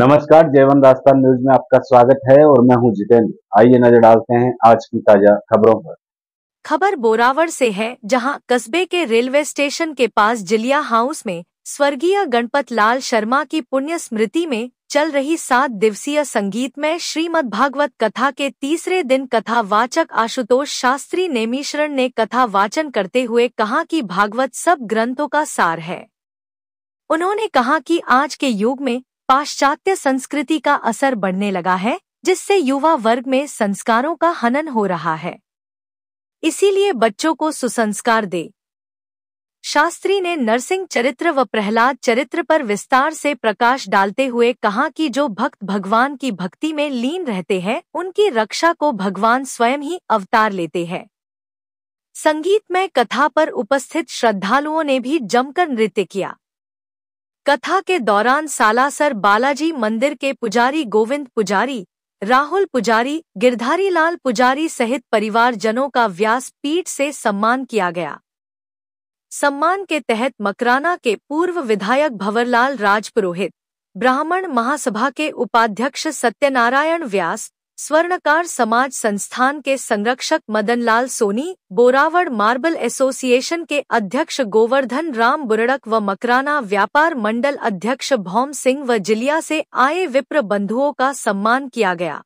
नमस्कार जयवन राजस्थान न्यूज में आपका स्वागत है और मैं हूं जितेंद्र आइए नजर डालते हैं आज की ताजा खबरों पर खबर बोरावर से है जहां कस्बे के रेलवे स्टेशन के पास जिलिया हाउस में स्वर्गीय गणपत लाल शर्मा की पुण्य स्मृति में चल रही सात दिवसीय संगीत में श्रीमद भागवत कथा के तीसरे दिन कथा वाचक आशुतोष शास्त्री नेमिश्रण ने कथा वाचन करते हुए कहा कि भागवत सब ग्रंथों का सार है उन्होंने कहा कि आज के युग में पाश्चात्य संस्कृति का असर बढ़ने लगा है जिससे युवा वर्ग में संस्कारों का हनन हो रहा है इसीलिए बच्चों को सुसंस्कार दे शास्त्री ने नरसिंह चरित्र व प्रहलाद चरित्र पर विस्तार से प्रकाश डालते हुए कहा कि जो भक्त भगवान की भक्ति में लीन रहते हैं उनकी रक्षा को भगवान स्वयं ही अवतार लेते हैं संगीत में कथा पर उपस्थित श्रद्धालुओं ने भी जमकर नृत्य किया कथा के दौरान सालासर बालाजी मंदिर के पुजारी गोविंद पुजारी राहुल पुजारी गिरधारी लाल पुजारी सहित परिवारजनों का व्यास पीठ से सम्मान किया गया सम्मान के तहत मकराना के पूर्व विधायक भंवरलाल राजपुरोहित ब्राह्मण महासभा के उपाध्यक्ष सत्यनारायण व्यास स्वर्णकार समाज संस्थान के संरक्षक मदनलाल सोनी बोरावड़ मार्बल एसोसिएशन के अध्यक्ष गोवर्धन राम बुरड़क व मकराना व्यापार मंडल अध्यक्ष भौम सिंह व जिलिया से आए विप्र बंधुओं का सम्मान किया गया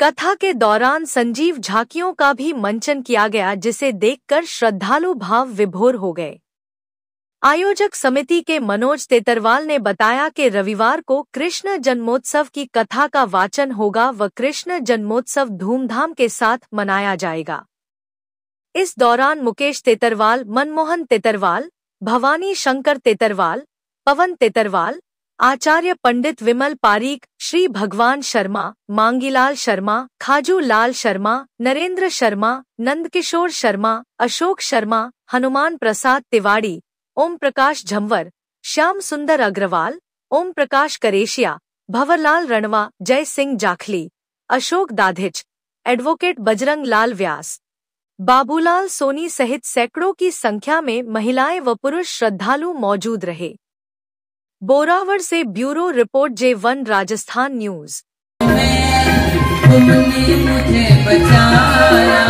कथा के दौरान संजीव झाकियों का भी मंचन किया गया जिसे देखकर श्रद्धालु भाव विभोर हो गए आयोजक समिति के मनोज तेतरवाल ने बताया कि रविवार को कृष्ण जन्मोत्सव की कथा का वाचन होगा व कृष्ण जन्मोत्सव धूमधाम के साथ मनाया जाएगा इस दौरान मुकेश तेतरवाल मनमोहन तेतरवाल भवानी शंकर तेतरवाल पवन तेतरवाल आचार्य पंडित विमल पारीक श्री भगवान शर्मा मांगीलाल शर्मा खाजू लाल शर्मा नरेंद्र शर्मा नंदकिशोर शर्मा अशोक शर्मा हनुमान प्रसाद तिवाड़ी ओम प्रकाश झंवर श्याम सुंदर अग्रवाल ओम प्रकाश करेशिया भवरलाल रणवा जय सिंह जाखली अशोक दाधिच एडवोकेट बजरंग लाल व्यास बाबूलाल सोनी सहित सैकड़ों की संख्या में महिलाएं व पुरुष श्रद्धालु मौजूद रहे बोरावर से bureau report J one Rajasthan news तुमने मुझे बचाया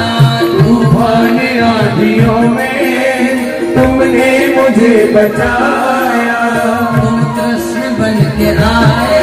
तुमने मुझे बचाया तुम कृष्ण बन के आए